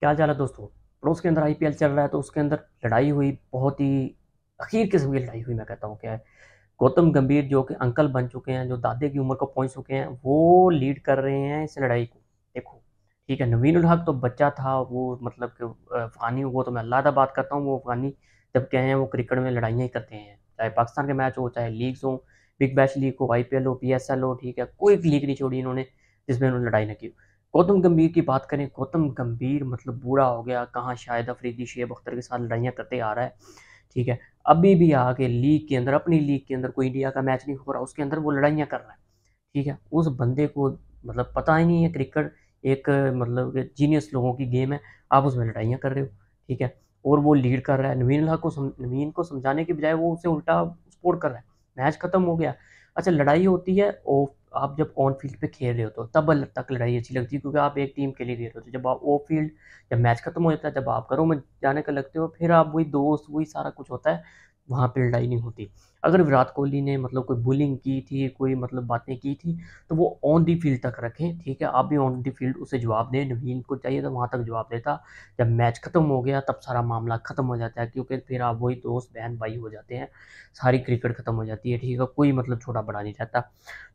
क्या चाल है दोस्तों पड़ोस के अंदर आई चल रहा है तो उसके अंदर लड़ाई हुई बहुत ही अखीर किस्म की लड़ाई हुई मैं कहता हूँ क्या है गौतम गंभीर जो कि अंकल बन चुके हैं जो दादे की उम्र को पहुँच चुके हैं वो लीड कर रहे हैं इस लड़ाई को देखो ठीक है नवीन उलहक तो बच्चा था वो मतलब कि अफगानी वो तो मैं अल्लाह बात करता हूँ वो अफगानी जब कहे हैं वो क्रिकेट में लड़ाइयाँ ही करते हैं चाहे पाकिस्तान के मैच हो चाहे लीग्स हों बिग बैश लीग हो आई पी एल हो पी एस एल हो ठीक है कोई लीग नहीं छोड़ी इन्होंने जिसमें उन्होंने लड़ाई नहीं की गौतम गंभीर की बात करें गौतम गंभीर मतलब बूढ़ा हो गया कहाँ शायद अफरीदी शेब अख्तर के साथ लड़ाइयाँ करते आ रहा है ठीक है अभी भी आके लीग के अंदर अपनी लीग के अंदर कोई इंडिया का मैच नहीं हो रहा उसके अंदर वो लड़ाइयाँ कर रहा है ठीक है उस बंदे को मतलब पता ही नहीं है क्रिकेट एक मतलब जीनियस लोगों की गेम है आप उसमें लड़ाइयाँ कर रहे हो ठीक है और वो लीड कर रहा है नवीन हक को सम, नवीन को समझाने के बजाय वो उसे उल्टा सपोर्ट कर रहा है मैच ख़त्म हो गया अच्छा लड़ाई होती है ऑफ आप जब ऑन फील्ड पे खेल रहे हो हो तब तक लड़ाई अच्छी लगती है क्योंकि आप एक टीम के लिए खेल रहे हो जब आप ऑफ फील्ड जब मैच खत्म हो जाता है जब आप घरों में जाने का लगते हो फिर आप वही दोस्त वही सारा कुछ होता है वहाँ पर लड़ाई नहीं होती अगर विराट कोहली ने मतलब कोई बुलिंग की थी कोई मतलब बातें की थी तो वो ऑन दी फील्ड तक रखें ठीक है आप भी ऑन दी फील्ड उसे जवाब दें नवीन को चाहिए तो वहाँ तक जवाब देता जब मैच ख़त्म हो गया तब सारा मामला ख़त्म हो जाता है क्योंकि फिर आप वही दोस्त बहन भाई हो जाते हैं सारी क्रिकेट ख़त्म हो जाती है ठीक है कोई मतलब छोटा बड़ा नहीं रहता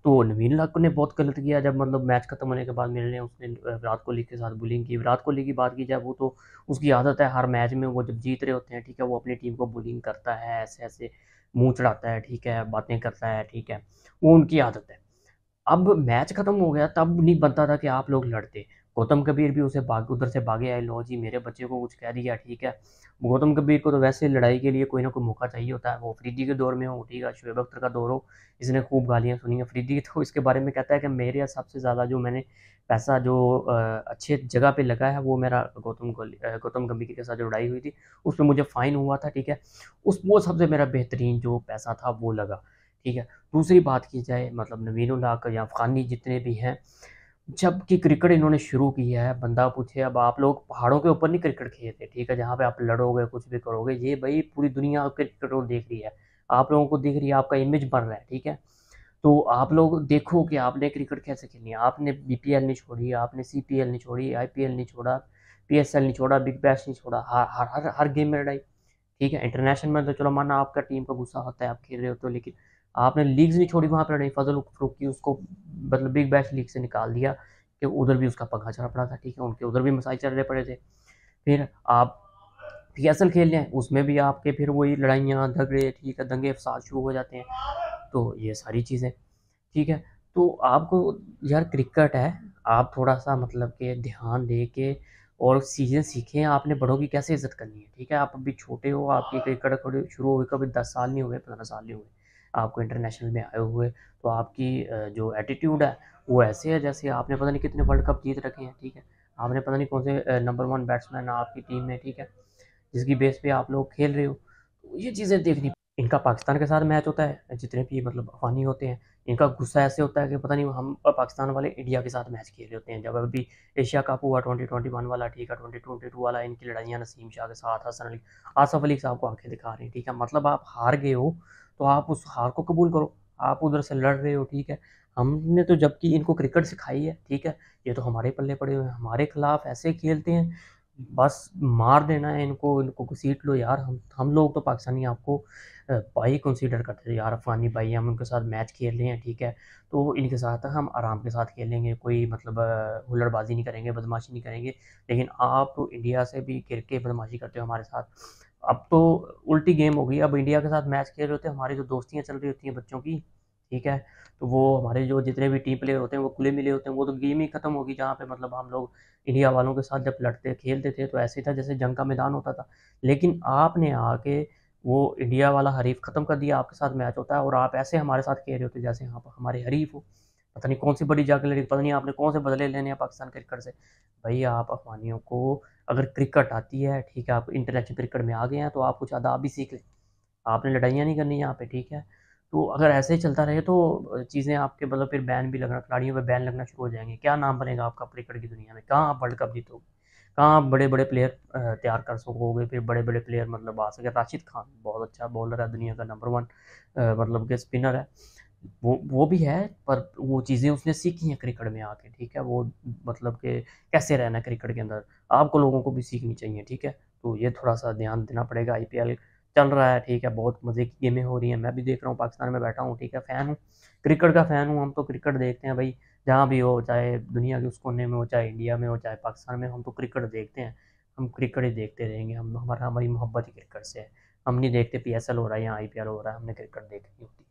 तो नवीन लाख ने बहुत गलत किया जब मतलब मैच ख़त्म होने के बाद मिलने उसने विराट कोहली के साथ बुलिंग की विराट कोहली की बात की जाए वो तो उसकी आदत है हर मैच में वो जब जीत रहे होते हैं ठीक है वो अपनी टीम को बुलिंग करता है ऐसे ऐसे मुंह चढ़ाता है ठीक है बातें करता है ठीक है वो उनकी आदत है अब मैच ख़त्म हो गया तब नहीं बनता था कि आप लोग लड़ते गौतम कबीर भी उसे भाग उधर से भागे आए लो जी मेरे बच्चे को कुछ कह दिया ठीक है गौतम कबीर को तो वैसे लड़ाई के लिए कोई ना कोई मौका चाहिए होता है वो फ्रीदी के दौर में हो ठीक है शुएब अख्तर का दौर हो इसने खूब गालियाँ सुनी हैं फ्रीदी तो इसके बारे में कहता है कि मेरे हिसाब से ज़्यादा जो मैंने पैसा जो अच्छे जगह पर लगा है वो मेरा गौतम गौतम गंभीर के साथ जो लड़ाई हुई थी उस पर मुझे फ़ाइन हुआ था ठीक है उस वो सबसे मेरा बेहतरीन जो पैसा था वो लगा ठीक है दूसरी बात की जाए मतलब नवीन उल्लाक या अफगानी जितने भी हैं जबकि क्रिकेट इन्होंने शुरू किया है बंदा पूछे अब आप लोग पहाड़ों के ऊपर नहीं क्रिकेट खेलते ठीक है जहाँ पे आप लड़ोगे कुछ भी करोगे ये भाई पूरी दुनिया आपके क्रिकेट को देख रही है आप लोगों को देख रही है आपका इमेज बन रहा है ठीक है तो आप लोग देखो कि आपने क्रिकेट कैसे खेलनी है आपने बी पी एल नहीं छोड़ी आपने सी पी एल नहीं छोड़ी आई पी एल नहीं छोड़ा पी एस एल नहीं छोड़ा बिग बैश नहीं छोड़ा हर हर हर हर गेम में लड़ाई ठीक है इंटरनेशनल में तो चलो माना आपका टीम का गुस्सा होता है आप खेल रहे हो तो लेकिन आपने लीग्स नहीं छोड़ी वहाँ पर नहीं फजल फ्रूक की उसको मतलब बिग बैश लीग से निकाल दिया कि उधर भी उसका पंखा चढ़ा पड़ा था ठीक है उनके उधर भी मसाई चढ़ने पड़े थे फिर आप पी एस एल खेल रहे हैं उसमें भी आपके फिर वही लड़ाइयाँ झगड़े ठीक है दंगे अफसाद शुरू हो जाते हैं तो ये सारी चीज़ें ठीक है तो आपको यार क्रिकेट है आप थोड़ा सा मतलब के ध्यान दे के और सीजन सीखें आपने बड़ों की कैसे इज्जत करनी है ठीक है आप अभी छोटे हो आपकी क्रिकेट शुरू हुए कभी दस साल नहीं हुए पंद्रह साल नहीं हुए आपको इंटरनेशनल में आए हुए तो आपकी जो एटीट्यूड है वो ऐसे है जैसे आपने पता नहीं कितने वर्ल्ड कप जीत रखे हैं ठीक है आपने पता नहीं कौन से नंबर वन बैट्समैन आपकी टीम में ठीक है जिसकी बेस पे आप लोग खेल रहे हो तो ये चीज़ें देखनी इनका पाकिस्तान के साथ मैच होता है जितने भी मतलब अफानी होते हैं इनका गुस्सा ऐसे होता है कि पता नहीं हम पाकिस्तान वाले इंडिया के साथ मैच खेल रहे होते हैं जब अभी एशिया कप हुआ ट्वेंटी ट्वेंटी वन वाला ठीक है ट्वेंटी ट्वेंटी टू वाला इनकी लड़ाइयाँ नसीम शाह के साथ हसन अली आसफ अली साहब को आंखें दिखा रही हैं ठीक है मतलब आप हार गए हो तो आप उस हार को कबूल करो आप उधर से लड़ रहे हो ठीक है हमने तो जबकि इनको क्रिकेट सिखाई है ठीक है ये तो हमारे पल्ले पड़े हुए हैं हमारे खिलाफ ऐसे खेलते हैं बस मार देना है इनको इनको घसीट लो यार हम हम लोग तो पाकिस्तानी आपको भाई कंसीडर करते थे यार अफगानी भाई हम उनके साथ मैच खेल रहे हैं ठीक है तो इनके साथ हम आराम के साथ खेलेंगे कोई मतलब हुल्लड़बाजी नहीं करेंगे बदमाशी नहीं करेंगे लेकिन आप तो इंडिया से भी गिर के बदमाशी करते हो हमारे साथ अब तो उल्टी गेम हो गई अब इंडिया के साथ मैच खेल रहे होते हैं हमारी जो दोस्तियाँ चल रही होती हैं बच्चों की ठीक है तो वो हमारे जो जितने भी टीम प्लेयर होते हैं वो खुले मिले होते हैं वो तो गेम ही ख़त्म होगी जहाँ पे मतलब हम लोग इंडिया वालों के साथ जब लड़ते खेलते थे तो ऐसे था जैसे जंग का मैदान होता था लेकिन आपने आके वो इंडिया वाला हरीफ ख़त्म कर दिया आपके साथ मैच होता है और आप ऐसे हमारे साथ खेल रहे होते जैसे यहाँ पर हमारे हरीफ हो पता नहीं कौन सी बड़ी जाकर लड़ी पता नहीं आपने कौन से बदले लेने हैं पाकिस्तान क्रिकेट से भाई आप अफवानियों को अगर क्रिकेट आती है ठीक है आप इंटरनेशनल क्रिकेट में आ गए हैं तो आप कुछ आदाब भी सीख लें आपने लड़ाइयाँ नहीं करनी यहाँ पर ठीक है तो अगर ऐसे ही चलता रहे तो चीज़ें आपके मतलब फिर बैन भी लगना खिलाड़ियों पर बैन लगना शुरू हो जाएंगे क्या नाम बनेगा आपका क्रिकेट की दुनिया में कहाँ आप वर्ल्ड कप जीतोगे कहाँ आप बड़े बड़े प्लेयर तैयार कर सकोगे फिर बड़े बड़े प्लेयर मतलब आ सके राशिद खान बहुत अच्छा बॉलर है दुनिया का नंबर वन मतलब के स्पिनर है वो वो भी है पर वो चीज़ें उसने सीखी हैं क्रिकेट में आके ठीक है वो मतलब के कैसे रहना क्रिकेट के अंदर आपको लोगों को भी सीखनी चाहिए ठीक है तो ये थोड़ा सा ध्यान देना पड़ेगा आई चल रहा है ठीक है बहुत मज़े की गेमें हो रही हैं मैं भी देख रहा हूँ पाकिस्तान में बैठा हूँ ठीक है फ़ैन हूँ क्रिकेट का फ़ैन हूँ हम तो क्रिकेट देखते हैं भाई जहाँ भी हो चाहे दुनिया के उस कोने में हो चाहे इंडिया में हो चाहे पाकिस्तान में हम तो क्रिकेट देखते हैं हम क्रिकेट ही देखते रहेंगे हम हमारा हमारी मोहब्बत ही क्रिकेट से है हम नहीं देखते पी हो रहा है या आई हो रहा है हमने क्रिकेट देखनी होती